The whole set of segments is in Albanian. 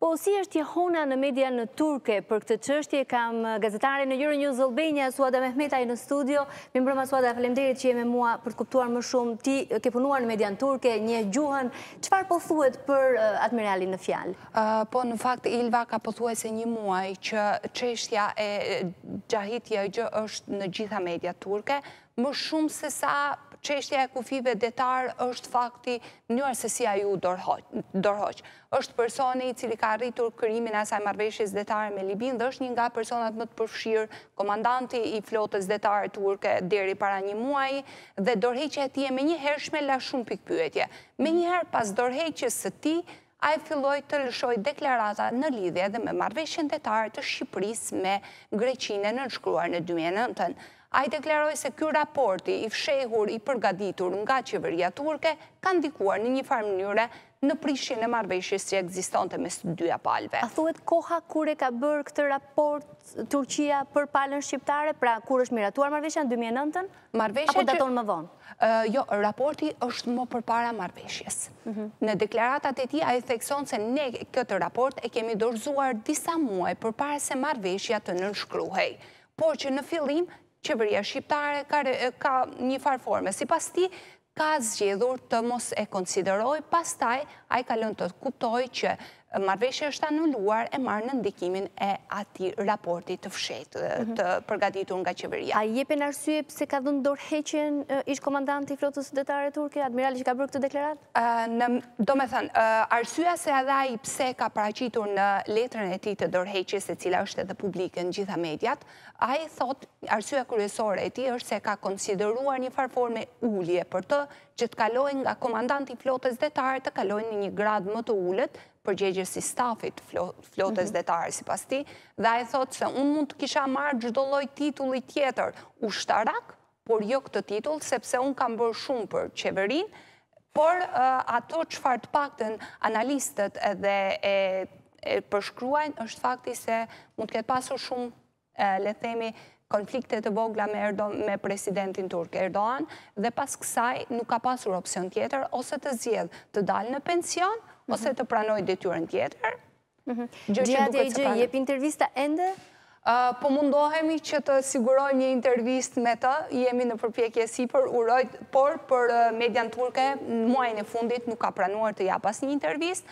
Po, si është jehona në media në Turke për këtë qështje, kam eh, gazetare në Euro News Albania, Suada Mehmetaj në studio, mi brëma Suada, falemderit që jeme mua për të kuptuar më shumë, ti eh, ke punuar në media në Turke, një gjuhën, qëfar po thuet për eh, admirali në fjalë? Po, në fakt, Ilva ka po thuet se një muaj që qështja e gjahitja është në gjitha media Turke, më shumë se sa qeshtja e kufive detar është fakti një se si ju dorhoq. është personi i cili ka rritur kërimin asaj marveshjes detar me Libin dhe është një nga personat më të përfshirë komandanti i flotës detar turke deri para një muaj dhe dorheqja e ti e me një hershme la shumë pikpyetje. Me njëherë pas dorheqjes së ti, a e filloj të lëshoj deklarata në lidhje dhe me marveshjen detar të Shqipëris me Greqine në nëshkruar në 2019. A i dekleroj se kjo raporti i fshehur i përgaditur nga qeveria turke ka ndikuar në një farë mënyre në prishin e marveshjes që egzistante mes dyja palve. A thuet koha kure ka bërë këtë raport Turqia për palën shqiptare, pra kur është miratuar marveshja në 2009-ën, apo daton më vonë? Jo, raporti është më përpara marveshjes. Mhm. Në deklaratat e ti, a i thekson se ne këtë raport e kemi dorzuar disa muaj përpara se marveshja të nënshkruhej. Por që në fillim, qeveria shqiptare ka një farforme. Si pas ti, ka zgjedhur të mos e konsideroj, pas taj, a i kalon të kuptoj që marveshje është anulluar e marë në ndikimin e ati raportit të fshetë mhm. të përgatitur nga qeveria. A je për nërsye pëse ka dhënë dorheqen ishë komandanti flotës detare turke, admirali që ka bërë këtë deklarat? Do me thënë, arsyea se adhaj pëse ka praqitur në letrën e ti të dorheqes e cila është edhe publikën gjitha mediat, a i thot, arsyea kërësore e ti është se ka konsideruar një farforme ullje për të që të kalojnë nga komandanti flotës detare të kalojnë një grad më të ullët përgjegjës si stafit flotës mhm. detare i pas ti, dhe a e thotë se unë mund të kisha marë gjdolloj titulli tjetër u shtarak, por jo këtë titull, sepse unë kam bërë shumë për qeverin, por eh, ato qëfar të pakten analistët edhe përshkruajnë, është fakti se mund të këtë pasur shumë, eh, le themi, konflikte të vogla me presidentin Turk Erdoğan, dhe pas kësaj nuk ka pasur opcion tjetër, ose të zjedh të dalë në pension, ose të pranoj mhm. dhe tjurën tjetër. Gjatë dhe e gjë, jep intervista endë? Po mundohemi që të siguroj një intervist me të, jemi në përpjekje si për urojt, por për median turke, në muajnë e fundit nuk ka pranuar të japas një intervist,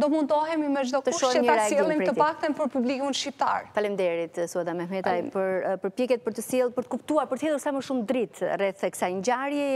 do mundohemi me gjdo kush që ta sielim të pakten për publikun shqiptar. Falem derit, Suada Mehmetaj, për pjeket për të siel, për të kuptuar, për të hedhë sa më shumë dritë rrët se kësa një gjarje,